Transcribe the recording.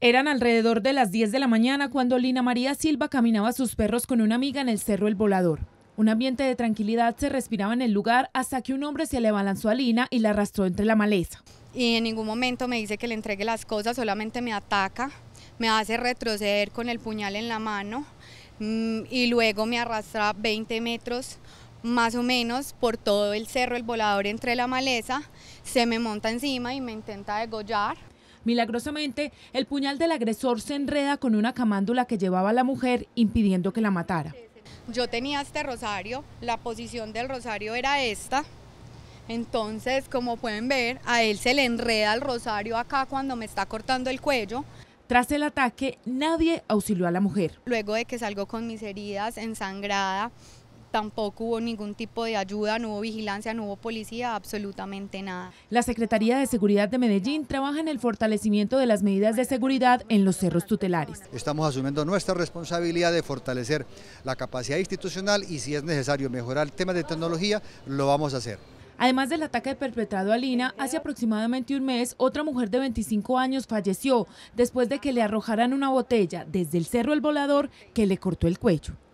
Eran alrededor de las 10 de la mañana cuando Lina María Silva caminaba a sus perros con una amiga en el Cerro El Volador. Un ambiente de tranquilidad se respiraba en el lugar hasta que un hombre se le balanzó a Lina y la arrastró entre la maleza. Y en ningún momento me dice que le entregue las cosas, solamente me ataca, me hace retroceder con el puñal en la mano mm, y luego me arrastra 20 metros más o menos por todo el cerro el volador entre la maleza, se me monta encima y me intenta degollar. Milagrosamente, el puñal del agresor se enreda con una camándula que llevaba la mujer impidiendo que la matara. Yo tenía este rosario, la posición del rosario era esta, entonces como pueden ver a él se le enreda el rosario acá cuando me está cortando el cuello. Tras el ataque nadie auxilió a la mujer. Luego de que salgo con mis heridas ensangrada, tampoco hubo ningún tipo de ayuda, no hubo vigilancia, no hubo policía, absolutamente nada. La Secretaría de Seguridad de Medellín trabaja en el fortalecimiento de las medidas de seguridad en los cerros tutelares. Estamos asumiendo nuestra responsabilidad de fortalecer la capacidad institucional y si es necesario mejorar el tema de tecnología, lo vamos a hacer. Además del ataque perpetrado a Lina, hace aproximadamente un mes, otra mujer de 25 años falleció después de que le arrojaran una botella desde el Cerro El Volador que le cortó el cuello.